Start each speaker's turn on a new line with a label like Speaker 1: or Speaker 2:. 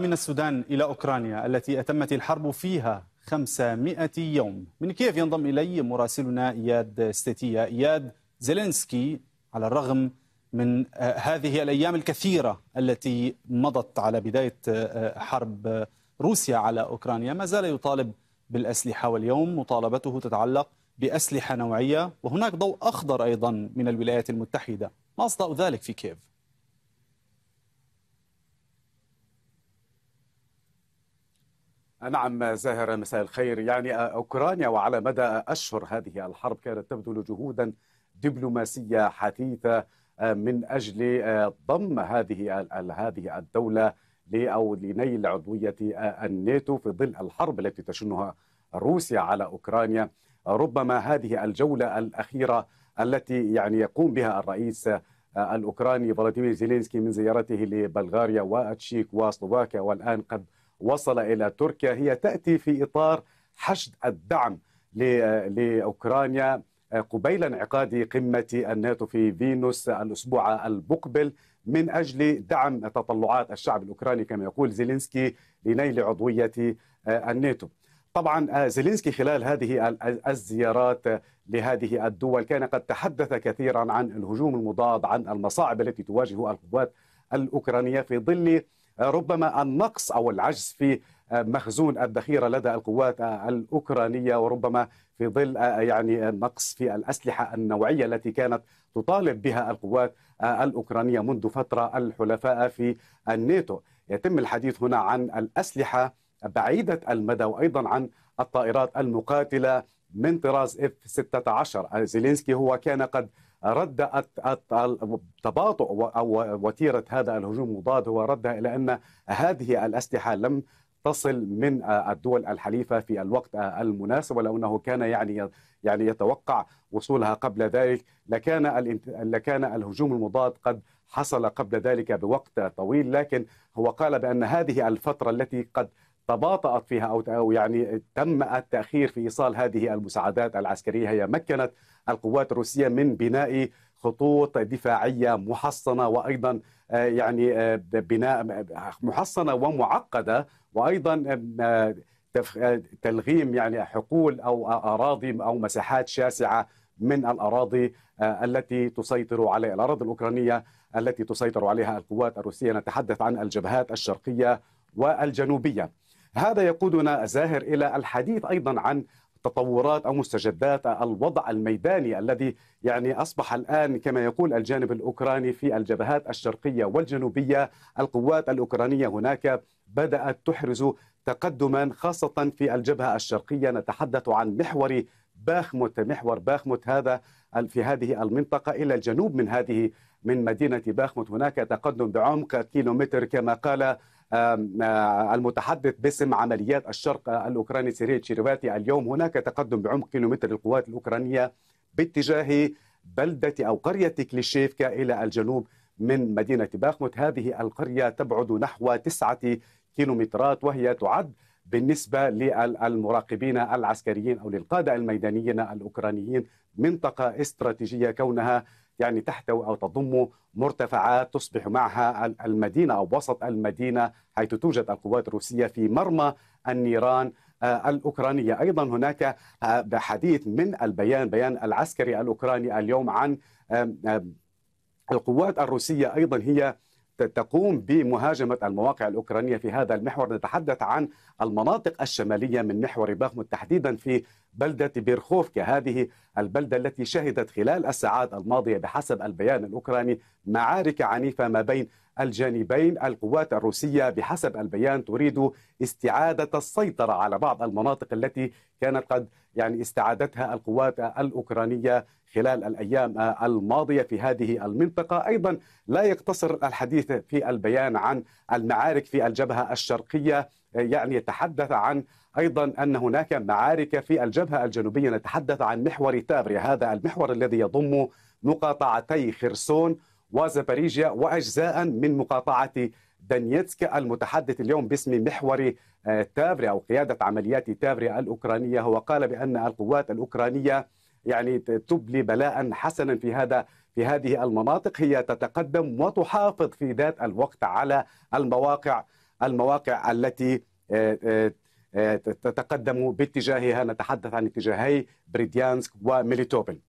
Speaker 1: من السودان إلى أوكرانيا التي أتمت الحرب فيها 500 يوم من كيف ينضم إلي مراسلنا إياد ستيتيا إياد زيلينسكي على الرغم من آه، هذه الأيام الكثيرة التي مضت على بداية آه، آه، حرب روسيا على أوكرانيا ما زال يطالب بالأسلحة واليوم مطالبته تتعلق بأسلحة نوعية وهناك ضوء أخضر أيضا من الولايات المتحدة ما أصدق ذلك في كيف؟ نعم زاهر مساء الخير يعني آه، أوكرانيا وعلى مدى أشهر هذه الحرب كانت تبذل جهودا دبلوماسية حثيثة آه، من أجل آه، ضم هذه هذه الدولة أو لنيل عضوية الناتو في ظل الحرب التي تشنها روسيا على أوكرانيا ربما هذه الجولة الأخيرة التي يعني يقوم بها الرئيس الأوكراني فلاديمير زيلينسكي من زيارته لبلغاريا وتشيك وسلوفاكيا والآن قد وصل الى تركيا هي تاتي في اطار حشد الدعم لاوكرانيا آه، قبيل انعقاد قمه الناتو في فينوس الاسبوع المقبل من اجل دعم تطلعات الشعب الاوكراني كما يقول زيلينسكي لنيل عضويه آه، الناتو. طبعا آه، زيلينسكي خلال هذه الزيارات لهذه الدول كان قد تحدث كثيرا عن الهجوم المضاد عن المصاعب التي تواجه القوات الاوكرانيه في ظل ربما النقص او العجز في مخزون الذخيره لدى القوات الاوكرانيه وربما في ظل آه، يعني النقص في الاسلحه النوعيه التي كانت تطالب بها القوات آه، الاوكرانيه منذ فتره الحلفاء في الناتو، يتم الحديث هنا عن الاسلحه بعيده المدى وايضا عن الطائرات المقاتله من طراز اف 16 آه، زيلينسكي هو كان قد رد التباطؤ او وتيره هذا الهجوم المضاد هو ردها الى ان هذه الاسلحه لم تصل من الدول الحليفه في الوقت المناسب ولو انه كان يعني يعني يتوقع وصولها قبل ذلك لكان لكان الهجوم المضاد قد حصل قبل ذلك بوقت طويل لكن هو قال بان هذه الفتره التي قد تباطأت فيها او يعني تم التاخير في ايصال هذه المساعدات العسكريه هي مكنت القوات الروسيه من بناء خطوط دفاعيه محصنه وايضا آه، يعني آه، بناء محصنه ومعقده وايضا آه، تلغيم يعني حقول او اراضي او مساحات شاسعه من الاراضي التي تسيطر عليها الاراضي الاوكرانيه التي تسيطر عليها القوات الروسيه نتحدث عن الجبهات الشرقيه والجنوبيه هذا يقودنا زاهر الى الحديث ايضا عن تطورات أو مستجدات الوضع الميداني الذي يعني أصبح الآن كما يقول الجانب الأوكراني في الجبهات الشرقية والجنوبية القوات الأوكرانية هناك بدأت تحرز تقدما خاصة في الجبهة الشرقية نتحدث عن محور باخموت محور باخموت هذا في هذه المنطقة إلى الجنوب من هذه من مدينة باخموت هناك تقدم بعمق كيلومتر كما قال آه، المتحدث باسم عمليات الشرق الاوكراني سيري تشيريفاتي اليوم هناك تقدم بعمق كيلومتر للقوات الاوكرانيه باتجاه بلده او قريه كليشيفكا الى الجنوب من مدينه باخموت هذه القريه تبعد نحو تسعه كيلومترات وهي تعد بالنسبه للمراقبين العسكريين او للقاده الميدانيين الاوكرانيين منطقه استراتيجيه كونها يعني تحتوي أو تضم مرتفعات تصبح معها المدينة أو وسط المدينة حيث توجد القوات الروسية في مرمى النيران آه، الأوكرانية أيضا هناك آه، حديث من البيان بيان العسكري الأوكراني اليوم عن القوات الروسية أيضا هي تقوم بمهاجمة المواقع الأوكرانية في هذا المحور نتحدث عن المناطق الشمالية من محور باخمود تحديدا في بلدة بيرخوفكا هذه البلدة التي شهدت خلال الساعات الماضية بحسب البيان الأوكراني معارك عنيفة ما بين الجانبين القوات الروسية بحسب البيان تريد استعادة السيطرة على بعض المناطق التي كانت قد يعني استعادتها القوات الأوكرانية خلال الأيام الماضية في هذه المنطقة أيضا لا يقتصر الحديث في البيان عن المعارك في الجبهة الشرقية يعني يتحدث عن ايضا ان هناك معارك في الجبهه الجنوبيه نتحدث عن محور تابريا هذا المحور الذي يضم مقاطعتي خرسون وزبريجيا واجزاء من مقاطعه دنيتسك المتحدث اليوم باسم محور آه، تافريا او قياده عمليات تافريا الاوكرانيه هو قال بان القوات الاوكرانيه يعني تبلي بلاء حسنا في هذا في هذه المناطق هي تتقدم وتحافظ في ذات الوقت على المواقع المواقع التي آه، آه، آه، تتقدم باتجاهها نتحدث عن اتجاهي بريديانسك وميليتوبل